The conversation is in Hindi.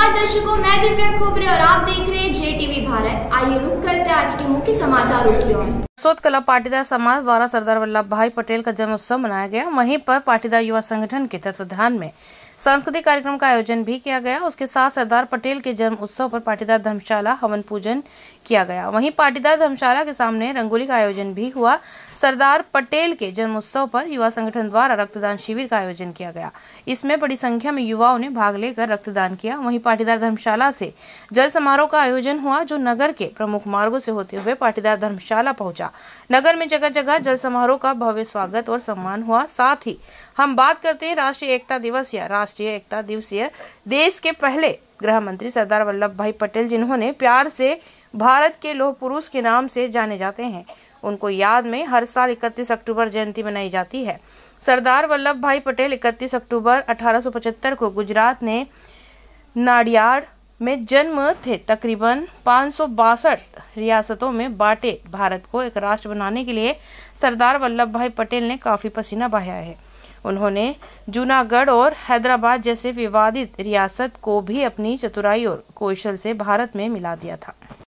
नमस्कार दर्शकों मैं दिव्या खोबरे और आप देख रहे हैं जे टीवी भारत आइए रुक करते हैं आज के मुख्य समाचारों की ओर सोद कला पाटीदार समाज द्वारा सरदार वल्लभ भाई पटेल का जन्म उत्सव मनाया गया वहीं पर पाटीदार युवा संगठन के तत्वाधान में सांस्कृतिक कार्यक्रम का आयोजन भी किया गया उसके साथ सरदार पटेल के जन्म उत्सव पर पाटीदार धर्मशाला हवन पूजन किया गया वहीं पाटीदार धर्मशाला के सामने रंगोली का आयोजन भी हुआ सरदार पटेल के जन्मोत्सव पर युवा संगठन द्वारा रक्तदान शिविर का आयोजन किया गया इसमें बड़ी संख्या में युवाओं ने भाग लेकर रक्तदान किया वहीं पाटीदार धर्मशाला से जल समारोह का आयोजन हुआ जो नगर के प्रमुख मार्गो से होते हुए पाटीदार धर्मशाला पहुंचा नगर में जगह जगह जल समारोह का भव्य स्वागत और सम्मान हुआ साथ ही हम बात करते हैं राष्ट्रीय एकता दिवस या राष्ट्रीय एकता दिवसीय देश के पहले गृह मंत्री सरदार वल्लभ भाई पटेल जिन्होंने प्यार से भारत के लोह पुरुष के नाम से जाने जाते हैं उनको याद में हर साल 31 अक्टूबर जयंती मनाई जाती है सरदार वल्लभ भाई पटेल 31 अक्टूबर 1875 को गुजरात ने नाडियाड में जन्म थे तकरीबन पाँच रियासतों में बांटे भारत को एक राष्ट्र बनाने के लिए सरदार वल्लभ भाई पटेल ने काफ़ी पसीना बहाया है उन्होंने जूनागढ़ और हैदराबाद जैसे विवादित रियासत को भी अपनी चतुराई और कौशल से भारत में मिला दिया था